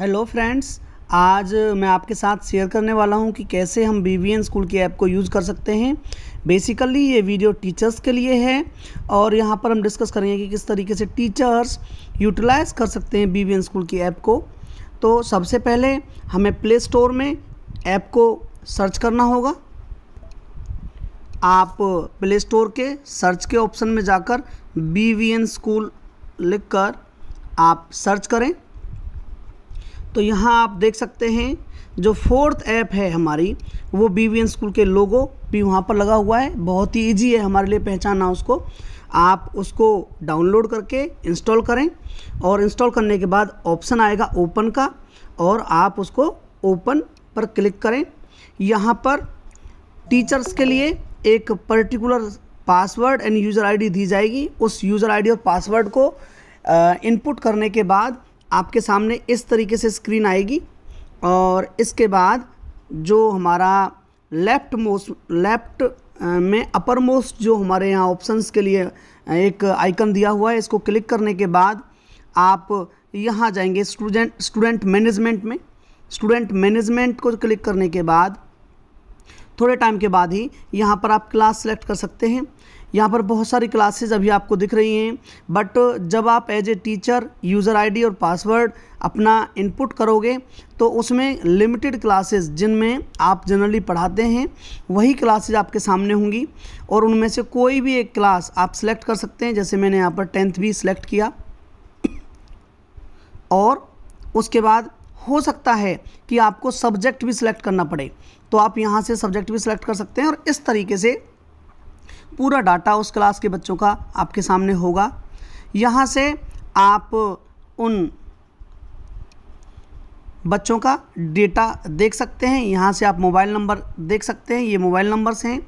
hello friends आज मैं आपके साथ शेयर करने वाला हूं कि कैसे हम बी वी एन स्कूल की ऐप को यूज़ कर सकते हैं बेसिकली ये वीडियो टीचर्स के लिए है और यहां पर हम डिस्कस करेंगे कि किस तरीके से टीचर्स यूटिलाइज कर सकते हैं बी वी एन स्कूल की ऐप को तो सबसे पहले हमें प्ले स्टोर में ऐप को सर्च करना होगा आप प्ले स्टोर के सर्च के ऑप्शन में जाकर बी वी एन स्कूल लिख कर आप सर्च करें तो यहाँ आप देख सकते हैं जो फोर्थ ऐप है हमारी वो बी स्कूल के लोगो भी वहाँ पर लगा हुआ है बहुत ही ईजी है हमारे लिए पहचानना उसको आप उसको डाउनलोड करके इंस्टॉल करें और इंस्टॉल करने के बाद ऑप्शन आएगा ओपन का और आप उसको ओपन पर क्लिक करें यहाँ पर टीचर्स के लिए एक particular password and user ID दी जाएगी उस यूज़र आईडी और पासवर्ड को इनपुट करने के बाद आपके सामने इस तरीके से स्क्रीन आएगी और इसके बाद जो हमारा लेफ़्ट मोस्ट लेफ़्ट में अपर मोस्ट जो हमारे यहाँ ऑप्शंस के लिए एक आइकन दिया हुआ है इसको क्लिक करने के बाद आप यहाँ जाएंगे स्टूडेंट स्टूडेंट मैनेजमेंट में स्टूडेंट मैनेजमेंट को क्लिक करने के बाद थोड़े टाइम के बाद ही यहाँ पर आप क्लास सेलेक्ट कर सकते हैं यहाँ पर बहुत सारी क्लासेस अभी आपको दिख रही हैं बट जब आप as a teacher user ID और पासवर्ड अपना इनपुट करोगे तो उसमें लिमिटेड क्लासेस जिनमें आप जनरली पढ़ाते हैं वही क्लासेस आपके सामने होंगी और उनमें से कोई भी एक क्लास आप सिलेक्ट कर सकते हैं जैसे मैंने यहाँ पर टेंथ भी सिलेक्ट किया और उसके बाद हो सकता है कि आपको सब्जेक्ट भी सिलेक्ट करना पड़े तो आप यहाँ से सब्जेक्ट भी सिलेक्ट कर सकते हैं और इस तरीके से पूरा डाटा उस क्लास के बच्चों का आपके सामने होगा यहाँ से आप उन बच्चों का डेटा देख सकते हैं यहाँ से आप मोबाइल नंबर देख सकते हैं ये मोबाइल नंबर्स हैं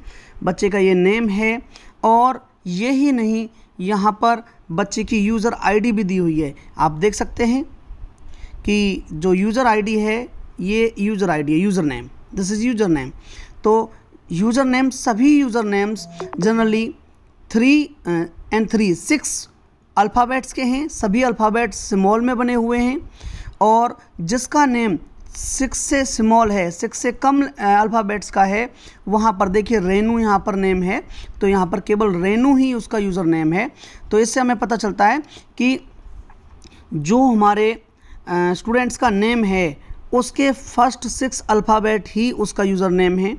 बच्चे का ये नेम है और ये ही नहीं यहाँ पर बच्चे की यूज़र आईडी भी दी हुई है आप देख सकते हैं कि जो यूज़र आईडी है ये यूज़र आईडी है user name this is user name तो यूज़र नेम सभी user names generally three and three six alphabets के हैं सभी अल्फ़ाबेट्स स्मॉल में बने हुए हैं और जिसका नेम सिक्स से स्मॉल है सिक्स से कम अल्फ़ाबेट्स uh, का है वहाँ पर देखिए रेनू यहाँ पर नेम है तो यहाँ पर केवल रेनू ही उसका यूज़र नेम है तो इससे हमें पता चलता है कि जो हमारे स्टूडेंट्स का नेम है उसके फर्स्ट सिक्स अल्फ़ाबेट ही उसका यूज़र नेम है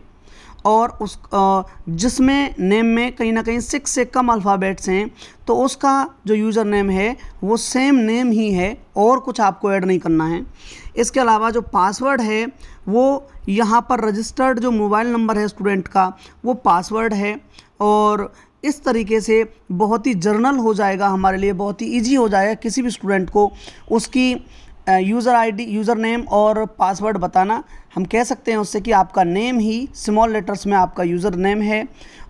और उस जिसमें नेम में कहीं ना कहीं सिक्स से कम अल्फ़ाबेट्स हैं तो उसका जो यूज़र नेम है वो सेम नेम ही है और कुछ आपको ऐड नहीं करना है इसके अलावा जो पासवर्ड है वो यहाँ पर रजिस्टर्ड जो मोबाइल नंबर है स्टूडेंट का वो पासवर्ड है और इस तरीके से बहुत ही जर्नल हो जाएगा हमारे लिए बहुत ही ईजी हो जाएगा किसी भी स्टूडेंट को उसकी यूज़र आईडी यूज़र नेम और पासवर्ड बताना हम कह सकते हैं उससे कि आपका नेम ही स्मॉल लेटर्स में आपका यूज़र नेम है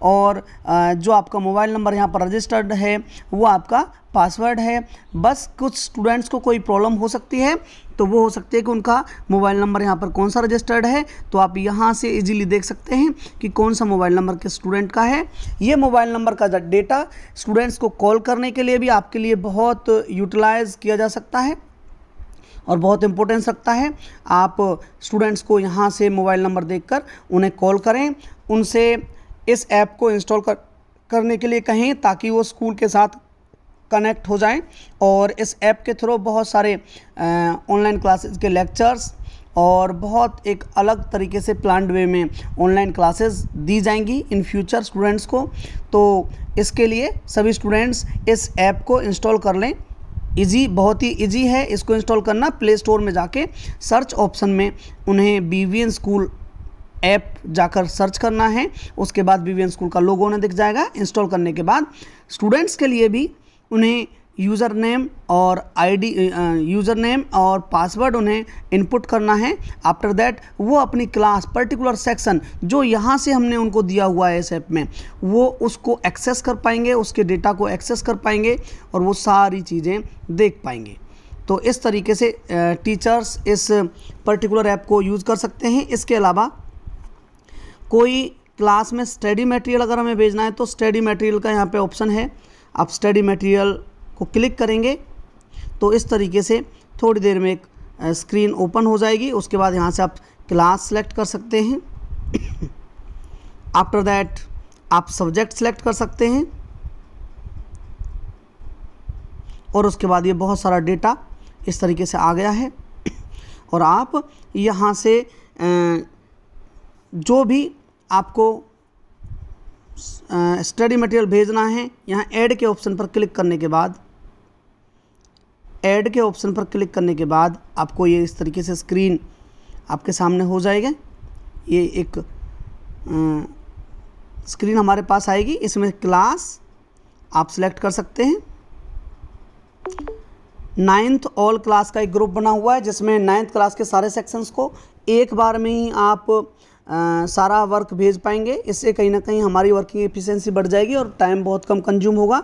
और जो आपका मोबाइल नंबर यहाँ पर रजिस्टर्ड है वो आपका पासवर्ड है बस कुछ स्टूडेंट्स को कोई प्रॉब्लम हो सकती है तो वो हो सकती है कि उनका मोबाइल नंबर यहाँ पर कौन सा रजिस्टर्ड है तो आप यहाँ से इजीली देख सकते हैं कि कौन सा मोबाइल नंबर के स्टूडेंट का है ये मोबाइल नंबर का डेटा स्टूडेंट्स को कॉल करने के लिए भी आपके लिए बहुत यूटिलाइज़ किया जा सकता है और बहुत इंपॉर्टेंस रखता है आप स्टूडेंट्स को यहाँ से मोबाइल नंबर कर उन्हें कॉल करें उनसे इस ऐप को इंस्टॉल कर करने के लिए कहें ताकि वो स्कूल के साथ कनेक्ट हो जाएं और इस ऐप के थ्रू बहुत सारे ऑनलाइन क्लासेस के लेक्चर्स और बहुत एक अलग तरीके से प्लान्ड वे में ऑनलाइन क्लासेस दी जाएंगी इन फ्यूचर स्टूडेंट्स को तो इसके लिए सभी स्टूडेंट्स इस ऐप को इंस्टॉल कर लें इजी बहुत ही इजी है इसको इंस्टॉल करना प्ले स्टोर में जाके सर्च ऑप्शन में उन्हें बी स्कूल ऐप जाकर सर्च करना है उसके बाद बी स्कूल का लोगो उन्हें दिख जाएगा इंस्टॉल करने के बाद स्टूडेंट्स के लिए भी उन्हें यूज़र नेम और आईडी यूज़र नेम और पासवर्ड उन्हें इनपुट करना है आफ्टर दैट वो अपनी क्लास पर्टिकुलर सेक्शन जो यहाँ से हमने उनको दिया हुआ है इस ऐप में वो उसको एक्सेस कर पाएंगे उसके डेटा को एक्सेस कर पाएंगे और वो सारी चीज़ें देख पाएंगे तो इस तरीके से टीचर्स इस पर्टिकुलर ऐप को यूज़ कर सकते हैं इसके अलावा कोई क्लास में स्टडी मटेरियल अगर हमें भेजना है तो स्टडी मटेरियल का यहाँ पे ऑप्शन है आप स्टडी मटेरियल को क्लिक करेंगे तो इस तरीके से थोड़ी देर में एक स्क्रीन ओपन हो जाएगी उसके बाद यहाँ से आप क्लास सेलेक्ट कर सकते हैं आफ्टर दैट आप सब्जेक्ट सेलेक्ट कर सकते हैं और उसके बाद ये बहुत सारा डेटा इस तरीके से आ गया है और आप यहाँ से जो भी आपको स्टडी मटेरियल भेजना है यहाँ ऐड के ऑप्शन पर क्लिक करने के बाद ऐड के ऑप्शन पर क्लिक करने के बाद आपको ये इस तरीके से स्क्रीन आपके सामने हो जाएगा ये एक आ, स्क्रीन हमारे पास आएगी इसमें क्लास आप सिलेक्ट कर सकते हैं नाइन्थ ऑल क्लास का एक ग्रुप बना हुआ है जिसमें नाइन्थ क्लास के सारे सेक्शंस को एक बार में ही आप आ, सारा वर्क भेज पाएंगे इससे कहीं ना कहीं हमारी वर्किंग एफिशिएंसी बढ़ जाएगी और टाइम बहुत कम कंज्यूम होगा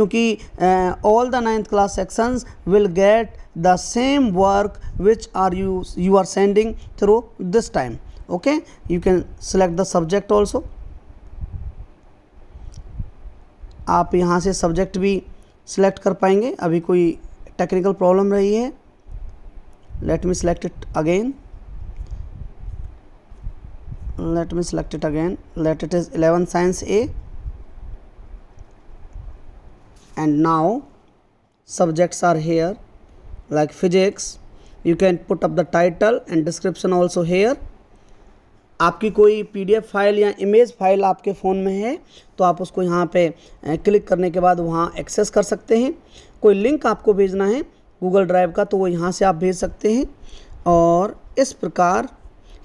क्योंकि all the ninth class sections will get the same work which are you you are sending through this time okay you can select the subject also आप यहाँ से सब्जेक्ट भी सिलेक्ट कर पाएंगे अभी कोई टेक्निकल प्रॉब्लम रही है let me select it again let me select it again let it is eleven science A and now subjects are here like physics you can put up the title and description also here आपकी कोई PDF file या image file आपके phone में है तो आप उसको यहाँ पे क्लिक करने के बाद वहाँ एक्सेस कर सकते हैं कोई लिंक आपको भेजना है गूगल ड्राइव का तो वो यहाँ से आप भेज सकते हैं और इस प्रकार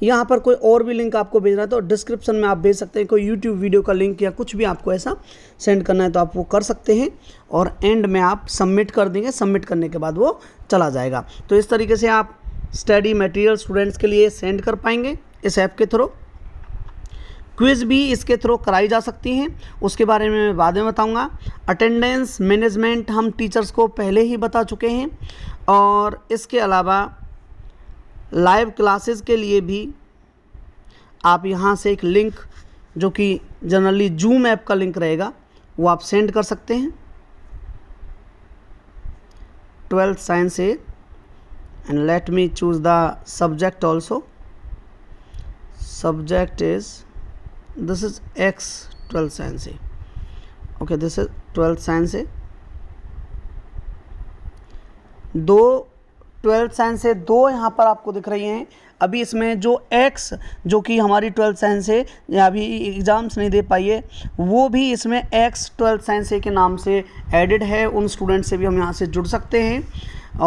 यहाँ पर कोई और भी लिंक आपको भेजना है तो डिस्क्रिप्शन में आप भेज सकते हैं कोई यूट्यूब वीडियो का लिंक या कुछ भी आपको ऐसा सेंड करना है तो आप वो कर सकते हैं और एंड में आप सबमिट कर देंगे सबमिट करने के बाद वो चला जाएगा तो इस तरीके से आप स्टडी मटेरियल स्टूडेंट्स के लिए सेंड कर पाएंगे इस ऐप के थ्रू क्विज भी इसके थ्रू कराई जा सकती हैं उसके बारे में मैं बाद में बताऊंगा अटेंडेंस मैनेजमेंट हम टीचर्स को पहले ही बता चुके हैं और इसके अलावा लाइव क्लासेस के लिए भी आप यहाँ से एक लिंक जो कि जनरली जूम ऐप का लिंक रहेगा वो आप सेंड कर सकते हैं twelfth science A and let me choose the subject also subject is this is X twelfth science A okay this is twelfth science A दो ट्वेल्थ साइंस से दो यहाँ पर आपको दिख रही हैं अभी इसमें जो एक्स जो कि हमारी ट्वेल्थ साइंस है अभी एग्ज़ाम्स नहीं दे पाई है वो भी इसमें एक्स ट्वेल्थ साइंस ए के नाम से एडिड है उन स्टूडेंट से भी हम यहाँ से जुड़ सकते हैं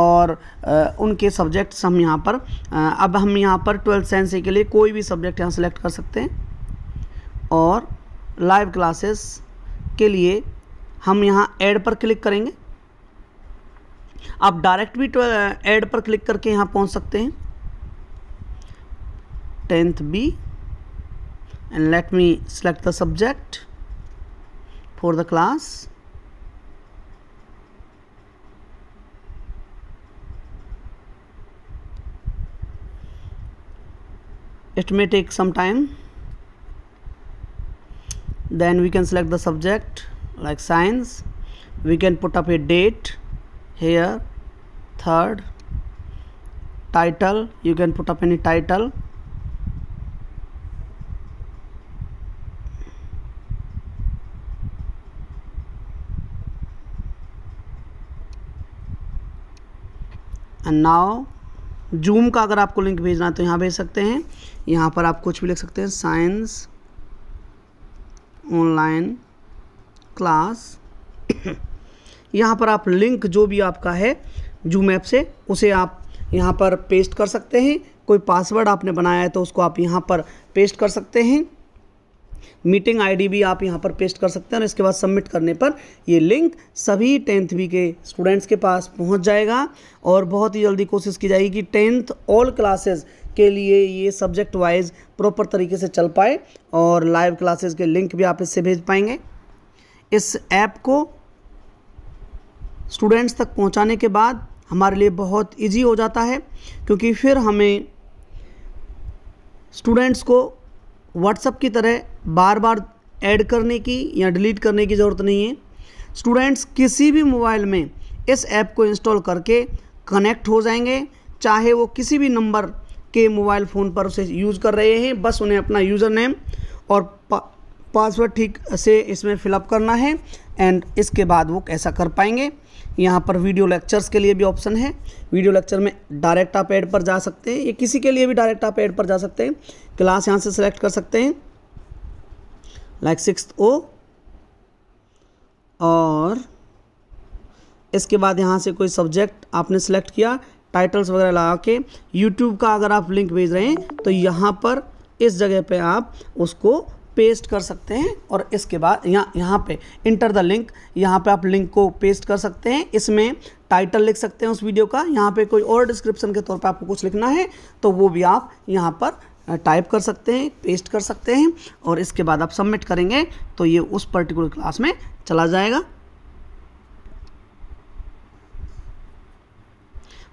और आ, उनके सब्जेक्ट्स हम यहाँ पर आ, अब हम यहाँ पर ट्वेल्थ साइंस के लिए कोई भी सब्जेक्ट यहाँ सेलेक्ट कर सकते हैं और लाइव क्लासेस के लिए हम यहाँ ऐड पर क्लिक करेंगे आप डायरेक्ट भी एड पर क्लिक करके यहाँ पहुँच सकते हैं tenth B and let me select the subject for the class it may take some time then we can select the subject like science we can put up a date here third title you can put up any title and now Zoom का अगर आपको link भेजना है तो यहाँ भेज सकते हैं यहाँ पर आप कुछ भी लिख सकते हैं साइंस ऑनलाइन क्लास यहाँ पर आप लिंक जो भी आपका है जूम ऐप से उसे आप यहाँ पर पेस्ट कर सकते हैं कोई पासवर्ड आपने बनाया है तो उसको आप यहाँ पर पेस्ट कर सकते हैं मीटिंग आईडी भी आप यहाँ पर पेस्ट कर सकते हैं और इसके बाद सबमिट करने पर ये लिंक सभी टेंथ बी के स्टूडेंट्स के पास पहुँच जाएगा और बहुत ही जल्दी कोशिश की जाएगी कि टेंथ ऑल क्लासेस के लिए ये सब्जेक्ट वाइज प्रॉपर तरीके से चल पाए और लाइव क्लासेस के लिंक भी आप इससे भेज पाएंगे इस ऐप को स्टूडेंट्स तक पहुंचाने के बाद हमारे लिए बहुत इजी हो जाता है क्योंकि फिर हमें स्टूडेंट्स को व्हाट्सअप की तरह बार बार ऐड करने की या डिलीट करने की ज़रूरत नहीं है स्टूडेंट्स किसी भी मोबाइल में इस ऐप को इंस्टॉल करके कनेक्ट हो जाएंगे चाहे वो किसी भी नंबर के मोबाइल फ़ोन पर उसे यूज़ कर रहे हैं बस उन्हें अपना यूज़र नेम और पासवर्ड ठीक से इसमें फिलअप करना है एंड इसके बाद वो कैसा कर पाएंगे यहाँ पर वीडियो लेक्चर्स के लिए भी ऑप्शन है वीडियो लेक्चर में डायरेक्ट आप एड पर जा सकते हैं ये किसी के लिए भी डायरेक्ट आप एड पर जा सकते हैं क्लास यहाँ से सिलेक्ट कर सकते हैं लाइक सिक्स ओ और इसके बाद यहाँ से कोई सब्जेक्ट आपने सेलेक्ट किया टाइटल्स वगैरह लगा के यूट्यूब का अगर आप लिंक भेज रहे हैं तो यहाँ पर इस जगह पे आप उसको पेस्ट कर सकते हैं और इसके बाद यहाँ यहाँ पे इंटर द लिंक यहाँ पे आप लिंक को पेस्ट कर सकते हैं इसमें टाइटल लिख सकते हैं उस वीडियो का यहाँ पे कोई और डिस्क्रिप्शन के तौर पे आपको कुछ लिखना है तो वो भी आप यहाँ पर टाइप कर सकते हैं पेस्ट कर सकते हैं और इसके बाद आप सबमिट करेंगे तो ये उस पर्टिकुलर क्लास में चला जाएगा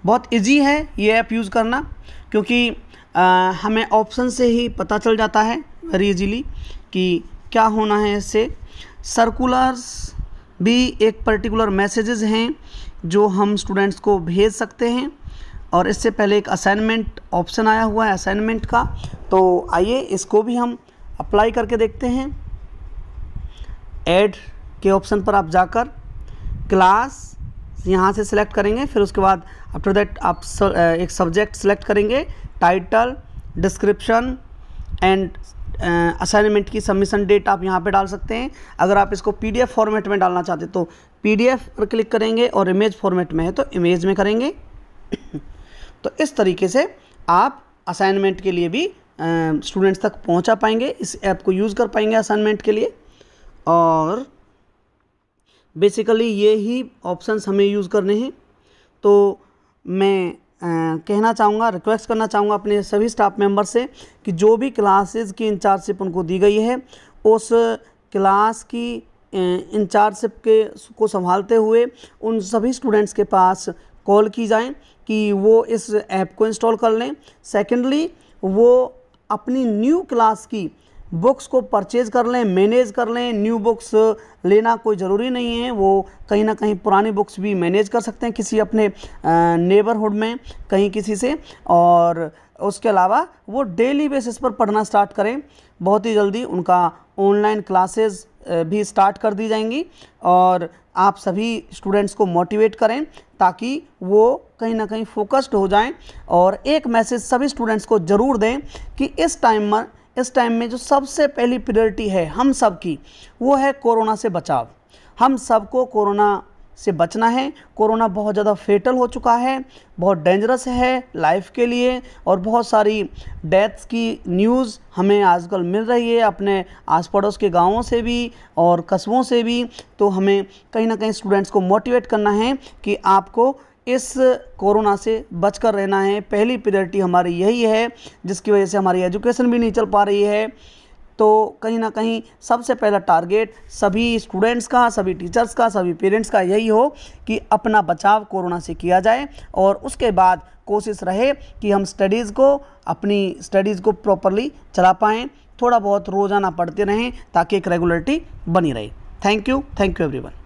बहुत ईजी है ये ऐप यूज़ करना क्योंकि आ, हमें ऑप्शन से ही पता चल जाता है वेरी इजीली कि क्या होना है इससे सर्कुलर्स भी एक पर्टिकुलर मैसेजेस हैं जो हम स्टूडेंट्स को भेज सकते हैं और इससे पहले एक असाइनमेंट ऑप्शन आया हुआ है असाइनमेंट का तो आइए इसको भी हम अप्लाई करके देखते हैं ऐड के ऑप्शन पर आप जाकर क्लास यहाँ से सिलेक्ट करेंगे फिर उसके बाद आफ्टर दैट आप एक सब्जेक्ट सेलेक्ट करेंगे टाइटल डिस्क्रिप्शन एंड असाइनमेंट की सबमिशन डेट आप यहाँ पे डाल सकते हैं अगर आप इसको पीडीएफ फॉर्मेट में डालना चाहते तो पीडीएफ पर क्लिक करेंगे और इमेज फॉर्मेट में है तो इमेज में करेंगे तो इस तरीके से आप असाइनमेंट के लिए भी स्टूडेंट्स तक पहुँचा पाएंगे इस ऐप को यूज़ कर पाएंगे असाइनमेंट के लिए और बेसिकली ये ही ऑप्शन हमें यूज़ करने हैं तो मैं आ, कहना चाहूँगा रिक्वेस्ट करना चाहूँगा अपने सभी स्टाफ मेंबर से कि जो भी क्लासेस की इंचार्जशिप उनको दी गई है उस क्लास की इंचार्जशिप के को संभालते हुए उन सभी स्टूडेंट्स के पास कॉल की जाए कि वो इस ऐप को इंस्टॉल कर लें सेकेंडली वो अपनी न्यू क्लास की बुक्स को परचेज कर लें मैनेज कर लें न्यू बुक्स लेना कोई ज़रूरी नहीं है वो कहीं ना कहीं पुरानी बुक्स भी मैनेज कर सकते हैं किसी अपने नेबरहुड में कहीं किसी से और उसके अलावा वो डेली बेसिस पर पढ़ना स्टार्ट करें बहुत ही जल्दी उनका ऑनलाइन क्लासेस भी स्टार्ट कर दी जाएंगी और आप सभी स्टूडेंट्स को मोटिवेट करें ताकि वो कहीं ना कहीं फोकस्ड हो जाएं और एक मैसेज सभी स्टूडेंट्स को ज़रूर दें कि इस टाइम में इस टाइम में जो सबसे पहली प्रियोरिटी है हम सब की वो है कोरोना से बचाव हम सबको कोरोना से बचना है कोरोना बहुत ज़्यादा फेटल हो चुका है बहुत डेंजरस है लाइफ के लिए और बहुत सारी डेथ्स की न्यूज़ हमें आजकल मिल रही है अपने आस पड़ोस के गांवों से भी और कस्बों से भी तो हमें कहीं ना कहीं स्टूडेंट्स को मोटिवेट करना है कि आपको इस कोरोना से बचकर रहना है पहली प्रायोरिटी हमारी यही है जिसकी वजह से हमारी एजुकेशन भी नहीं चल पा रही है तो कहीं ना कहीं सबसे पहला टारगेट सभी स्टूडेंट्स का सभी टीचर्स का सभी पेरेंट्स का यही हो कि अपना बचाव कोरोना से किया जाए और उसके बाद कोशिश रहे कि हम स्टडीज़ को अपनी स्टडीज़ को प्रॉपरली चला पाएँ थोड़ा बहुत रोज़ाना पढ़ते रहें ताकि एक रेगुलरिटी बनी रहे thank you thank you everyone